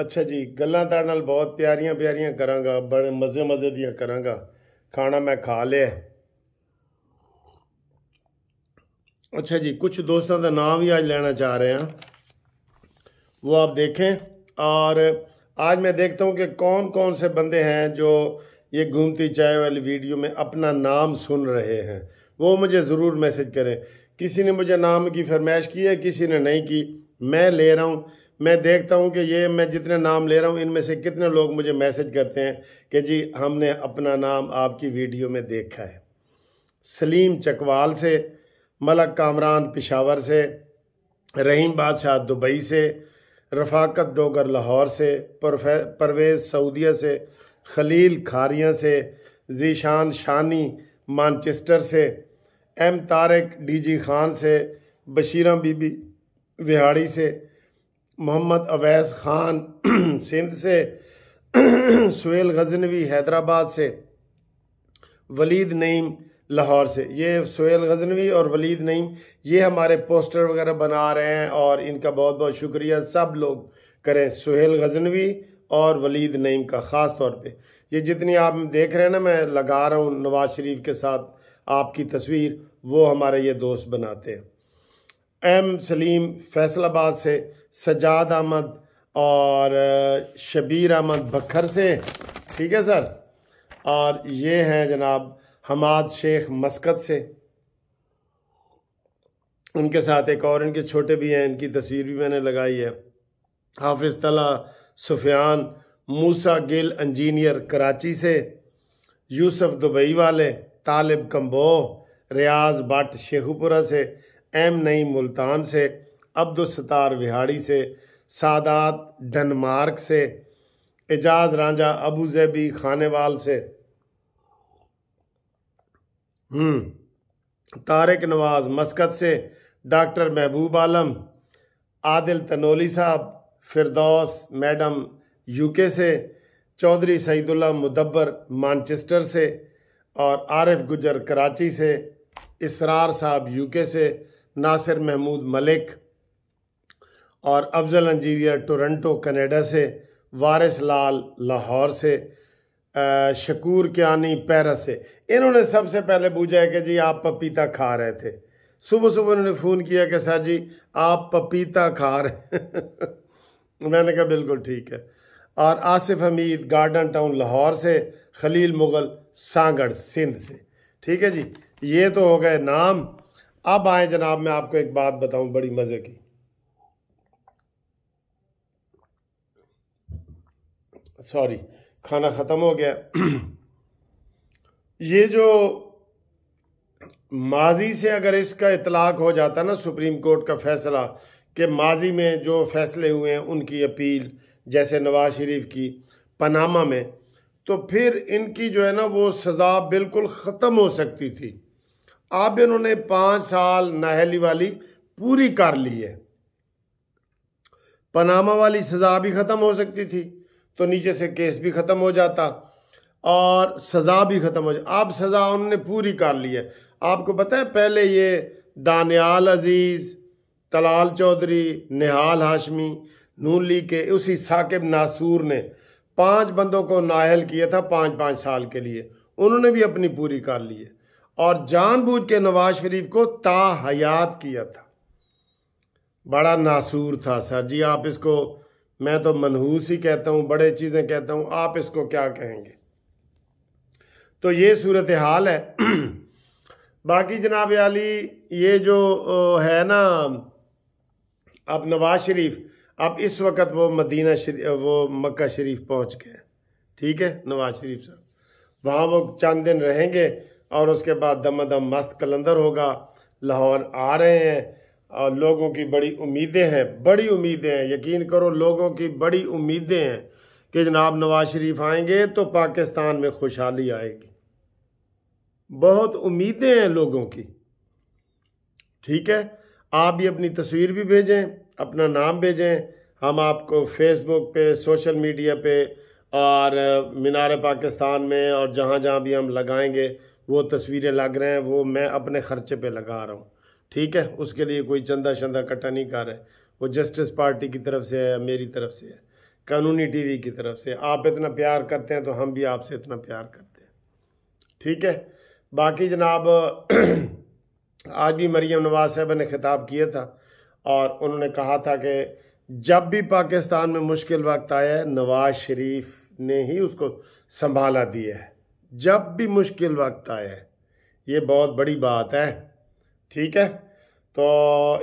अच्छा जी ਗੱਲਾਂ ਤੁਹਾਡੇ बहुत प्यारिया ਪਿਆਰੀਆਂ ਪਿਆਰੀਆਂ बड़े मज़े मज़े दियाँ ਦੀਆਂ खाना मैं खा लिया अच्छा जी कुछ दोस्तों का नाम भी आज लेना चाह रहे हैं वो आप देखें और आज मैं देखता हूँ कि कौन कौन से बंदे हैं जो ये घूमती चाय वाली वीडियो में अपना नाम सुन रहे हैं वो मुझे ज़रूर मैसेज करें किसी ने मुझे नाम की फरमाइश की है किसी ने नहीं की मैं ले रहा हूँ मैं देखता हूँ कि ये मैं जितने नाम ले रहा हूँ इनमें से कितने लोग मुझे मैसेज करते हैं कि जी हमने अपना नाम आपकी वीडियो में देखा है सलीम चकवाल से मलक कामरान पिशावर से रहीम बादशाह दुबई से रफाकत डोगर लाहौर से परवेज़ सऊदिया से खलील खारिया से जीशान शानी मानचेस्टर से एम तारक डीजी खान से बशीरा बीबी विहाड़ी से मोहम्मद अवैस खान सिंध से सुहेल गजनवी हैदराबाद से वलीद नईम लाहौर से ये सुहेल गजनवी और वलीद नईम ये हमारे पोस्टर वगैरह बना रहे हैं और इनका बहुत बहुत शुक्रिया सब लोग करें सुहेल गजनवी और वलीद नईम का ख़ास तौर पे ये जितनी आप देख रहे हैं ना मैं लगा रहा हूँ नवाज़ शरीफ के साथ आपकी तस्वीर वो हमारे ये दोस्त बनाते हैं एम सलीम फैसलाबाद से सजाद अहमद और शबीर अहमद बखर से ठीक है सर और ये हैं जनाब हमाद शेख मस्कत से उनके साथ एक और इनके छोटे भी हैं इनकी तस्वीर भी मैंने लगाई है हाफिज तला सुफियान मूसा गिल इंजीनियर कराची से यूसुफ दुबई वाले तालिब कम्बो रियाज बट शेखुपुरा से एम नई मुल्तान से अब्दुलस्तार विहाड़ी से सादात डनमार्क से एजाज राजा अबू जैबी खानेवाल से हम्म, तारक नवाज मस्कत से डॉक्टर महबूब आलम आदिल तनोली साहब फिरदौस मैडम यूके से चौधरी सईदुल्ला मुदब्बर मानचेस्टर से और आरिफ गुजर कराची से इसरार साहब यूके से नासिर महमूद मलिक और अफजल अंजीरिया टोरंटो कनाडा से वारिस लाल लाहौर से शकूर क्यानी पैरा से इन्होंने सबसे पहले पूछा है कि जी आप पपीता खा रहे थे सुबह सुबह उन्होंने फ़ोन किया कि सर जी आप पपीता खा रहे मैंने कहा बिल्कुल ठीक है और आसिफ हमीद गार्डन टाउन लाहौर से खलील मुग़ल सागढ़ सिंध से ठीक है जी ये तो हो गए नाम अब आए जनाब मैं आपको एक बात बताऊं बड़ी मज़े की सॉरी खाना ख़त्म हो गया ये जो माजी से अगर इसका इतलाक हो जाता ना सुप्रीम कोर्ट का फैसला कि माजी में जो फैसले हुए हैं उनकी अपील जैसे नवाज शरीफ की पनामा में तो फिर इनकी जो है ना वो सज़ा बिल्कुल ख़त्म हो सकती थी अब इन्होंने पांच साल नाहली वाली पूरी कर ली है पनामा वाली सज़ा भी ख़त्म हो सकती थी तो नीचे से केस भी ख़त्म हो जाता और सज़ा भी ख़त्म हो जा अब सज़ा उन्होंने पूरी कर ली है आपको पता है पहले ये दानियाल अजीज़ तलाल चौधरी निहाल हाशमी नून ली के उसी साकिब नासूर ने पांच बंदों को नाहल किया था पाँच पाँच साल के लिए उन्होंने भी अपनी पूरी कर ली है और जानबूझ के नवाज शरीफ को ताहयात किया था बड़ा नासूर था सर जी आप इसको मैं तो मनहूस ही कहता हूँ बड़े चीज़ें कहता हूँ आप इसको क्या कहेंगे तो ये सूरत हाल है बाकी जनाब अली ये जो है ना अब नवाज शरीफ अब इस वक्त वो मदीना शरी वो मक्का शरीफ पहुंच गए ठीक है नवाज शरीफ साहब वहाँ वो चंद दिन रहेंगे और उसके बाद दमदम मस्त कलंदर होगा लाहौर आ रहे हैं और लोगों की बड़ी उम्मीदें हैं बड़ी उम्मीदें हैं यकीन करो लोगों की बड़ी उम्मीदें हैं कि जनाब नवाज शरीफ आएंगे तो पाकिस्तान में खुशहाली आएगी बहुत उम्मीदें हैं लोगों की ठीक है आप भी अपनी तस्वीर भी भेजें अपना नाम भेजें हम आपको फेसबुक पे सोशल मीडिया पे और मीनार पाकिस्तान में और जहाँ जहाँ भी हम लगाएंगे वो तस्वीरें लग रहे हैं वो मैं अपने ख़र्चे पे लगा रहा हूँ ठीक है उसके लिए कोई चंदा शंदा इकट्ठा नहीं कर रहे वो जस्टिस पार्टी की तरफ से है मेरी तरफ से है कानूनी टीवी की तरफ से आप इतना प्यार करते हैं तो हम भी आपसे इतना प्यार करते हैं ठीक है बाकी जनाब आज भी मरीम नवाज साहब ने खिताब किया था और उन्होंने कहा था कि जब भी पाकिस्तान में मुश्किल वक्त आया है नवाज शरीफ ने ही उसको संभाला दिया है जब भी मुश्किल वक्त आए ये बहुत बड़ी बात है ठीक है तो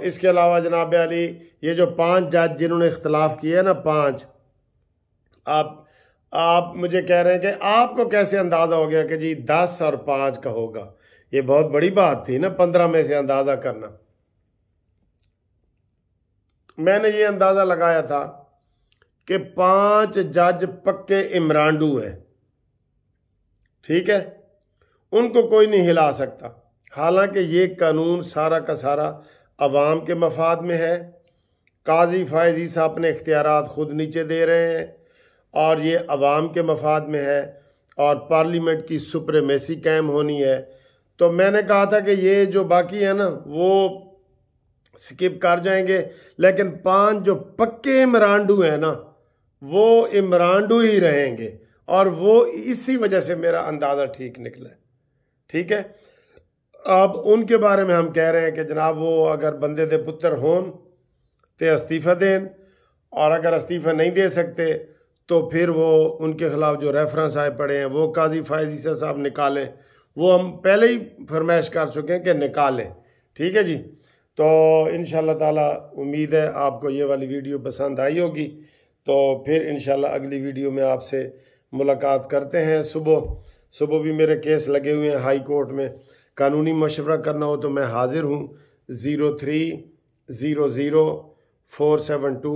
इसके अलावा जनाब अली ये जो पांच जज जिन्होंने इख्तलाफ किया ना पांच आप आप मुझे कह रहे हैं कि आपको कैसे अंदाज़ा हो गया कि जी दस और पांच का होगा ये बहुत बड़ी बात थी ना पंद्रह में से अंदाज़ा करना मैंने ये अंदाज़ा लगाया था कि पांच जज पक्के इमरांडू हैं ठीक है उनको कोई नहीं हिला सकता हालांकि ये कानून सारा का सारा आवाम के मफाद में है काजी फायजी साहब अपने इख्तियार ख़ुद नीचे दे रहे हैं और ये आवाम के मफाद में है और पार्लियामेंट की सुप्रेमेसी कैम होनी है तो मैंने कहा था कि ये जो बाकी है ना वो स्किप कर जाएंगे लेकिन पांच जो पक्के इमरान्डू हैं ना वो इमरान्डू ही रहेंगे और वो इसी वजह से मेरा अंदाज़ा ठीक निकला ठीक है अब उनके बारे में हम कह रहे हैं कि जनाब वो अगर बंदे दे पुत्र होन तो इस्तीफ़ा दें और अगर इस्तीफ़ा नहीं दे सकते तो फिर वो उनके ख़िलाफ़ जो रेफरेंस आए पड़े हैं वो काजी से साहब निकालें वो हम पहले ही फरमाइश कर चुके हैं कि निकालें ठीक है जी तो इन ताला उम्मीद है आपको ये वाली वीडियो पसंद आई होगी तो फिर इन अगली वीडियो में आपसे मुलाकात करते हैं सुबह सुबह भी मेरे केस लगे हुए हैं हाई कोर्ट में कानूनी मशवरा करना हो तो मैं हाज़िर हूँ zero three zero zero four seven two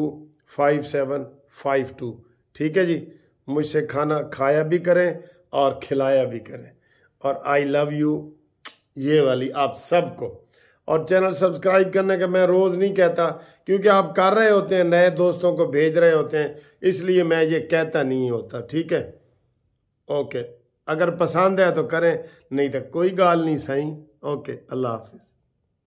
five seven five two ठीक है जी मुझसे खाना खाया भी करें और खिलाया भी करें और आई लव यू ये वाली आप सबको और चैनल सब्सक्राइब करने का मैं रोज़ नहीं कहता क्योंकि आप कर रहे होते हैं नए दोस्तों को भेज रहे होते हैं इसलिए मैं ये कहता नहीं होता ठीक है ओके अगर पसंद है तो करें नहीं तो कोई गाल नहीं सही ओके अल्लाह हाफिज़